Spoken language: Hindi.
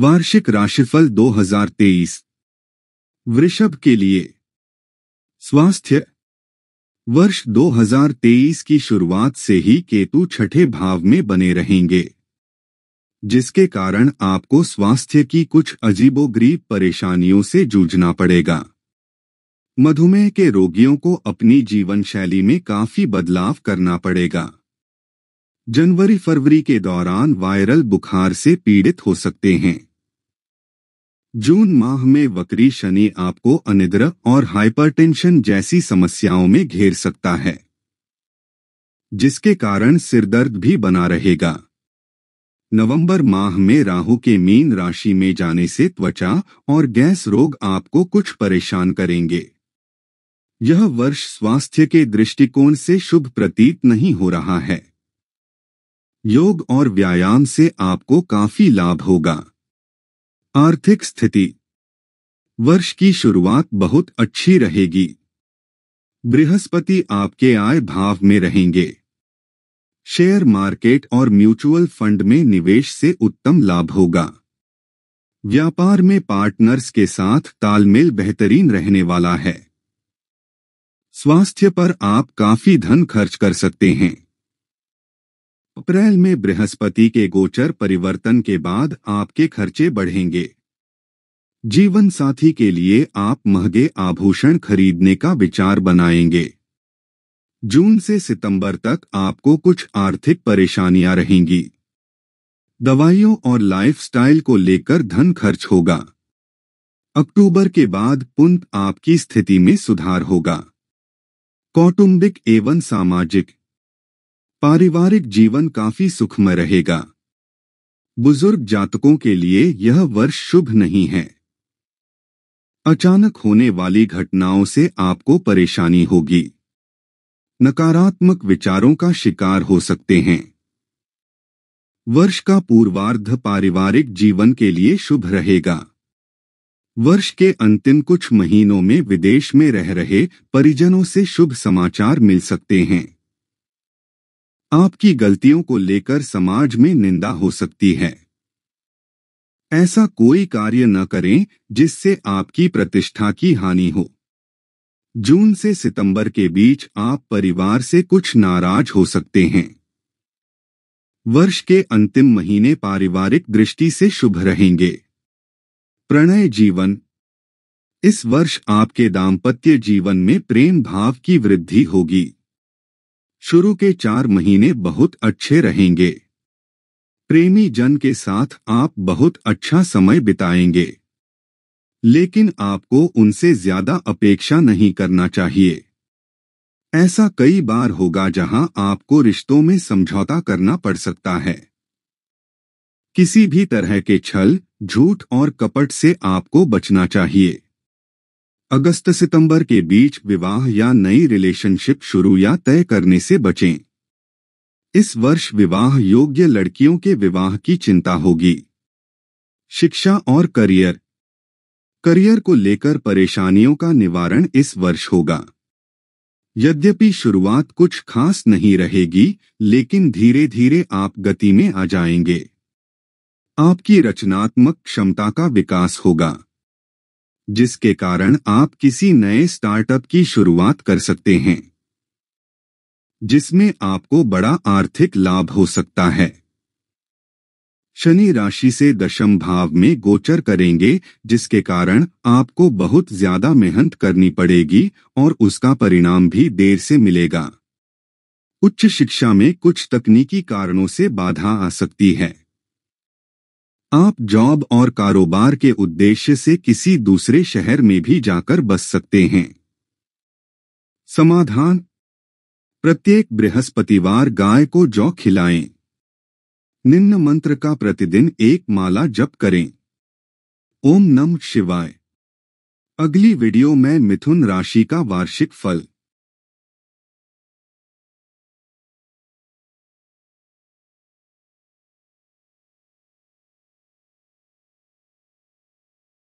वार्षिक राशिफल 2023 वृषभ के लिए स्वास्थ्य वर्ष 2023 की शुरुआत से ही केतु छठे भाव में बने रहेंगे जिसके कारण आपको स्वास्थ्य की कुछ अजीबोगरीब परेशानियों से जूझना पड़ेगा मधुमेह के रोगियों को अपनी जीवन शैली में काफी बदलाव करना पड़ेगा जनवरी फरवरी के दौरान वायरल बुखार से पीड़ित हो सकते हैं जून माह में वक्री शनि आपको अनिद्रा और हाइपरटेंशन जैसी समस्याओं में घेर सकता है जिसके कारण सिरदर्द भी बना रहेगा नवंबर माह में राहु के मीन राशि में जाने से त्वचा और गैस रोग आपको कुछ परेशान करेंगे यह वर्ष स्वास्थ्य के दृष्टिकोण से शुभ प्रतीत नहीं हो रहा है योग और व्यायाम से आपको काफी लाभ होगा आर्थिक स्थिति वर्ष की शुरुआत बहुत अच्छी रहेगी बृहस्पति आपके आय भाव में रहेंगे शेयर मार्केट और म्यूचुअल फंड में निवेश से उत्तम लाभ होगा व्यापार में पार्टनर्स के साथ तालमेल बेहतरीन रहने वाला है स्वास्थ्य पर आप काफी धन खर्च कर सकते हैं अप्रैल में बृहस्पति के गोचर परिवर्तन के बाद आपके खर्चे बढ़ेंगे जीवन साथी के लिए आप महंगे आभूषण खरीदने का विचार बनाएंगे जून से सितंबर तक आपको कुछ आर्थिक परेशानियां रहेंगी दवाइयों और लाइफस्टाइल को लेकर धन खर्च होगा अक्टूबर के बाद पुनः आपकी स्थिति में सुधार होगा कौटुंबिक एवं सामाजिक पारिवारिक जीवन काफी सुखमय रहेगा बुजुर्ग जातकों के लिए यह वर्ष शुभ नहीं है अचानक होने वाली घटनाओं से आपको परेशानी होगी नकारात्मक विचारों का शिकार हो सकते हैं वर्ष का पूर्वार्ध पारिवारिक जीवन के लिए शुभ रहेगा वर्ष के अंतिम कुछ महीनों में विदेश में रह रहे परिजनों से शुभ समाचार मिल सकते हैं आपकी गलतियों को लेकर समाज में निंदा हो सकती है ऐसा कोई कार्य न करें जिससे आपकी प्रतिष्ठा की हानि हो जून से सितंबर के बीच आप परिवार से कुछ नाराज हो सकते हैं वर्ष के अंतिम महीने पारिवारिक दृष्टि से शुभ रहेंगे प्रणय जीवन इस वर्ष आपके दाम्पत्य जीवन में प्रेम भाव की वृद्धि होगी शुरू के चार महीने बहुत अच्छे रहेंगे प्रेमी जन के साथ आप बहुत अच्छा समय बिताएंगे लेकिन आपको उनसे ज्यादा अपेक्षा नहीं करना चाहिए ऐसा कई बार होगा जहां आपको रिश्तों में समझौता करना पड़ सकता है किसी भी तरह के छल झूठ और कपट से आपको बचना चाहिए अगस्त सितंबर के बीच विवाह या नई रिलेशनशिप शुरू या तय करने से बचें इस वर्ष विवाह योग्य लड़कियों के विवाह की चिंता होगी शिक्षा और करियर करियर को लेकर परेशानियों का निवारण इस वर्ष होगा यद्यपि शुरुआत कुछ खास नहीं रहेगी लेकिन धीरे धीरे आप गति में आ जाएंगे आपकी रचनात्मक क्षमता का विकास होगा जिसके कारण आप किसी नए स्टार्टअप की शुरुआत कर सकते हैं जिसमें आपको बड़ा आर्थिक लाभ हो सकता है शनि राशि से दशम भाव में गोचर करेंगे जिसके कारण आपको बहुत ज्यादा मेहनत करनी पड़ेगी और उसका परिणाम भी देर से मिलेगा उच्च शिक्षा में कुछ तकनीकी कारणों से बाधा आ सकती है आप जॉब और कारोबार के उद्देश्य से किसी दूसरे शहर में भी जाकर बस सकते हैं समाधान प्रत्येक बृहस्पतिवार गाय को जौ खिलाएं निम्न मंत्र का प्रतिदिन एक माला जप करें ओम नम शिवाय अगली वीडियो में मिथुन राशि का वार्षिक फल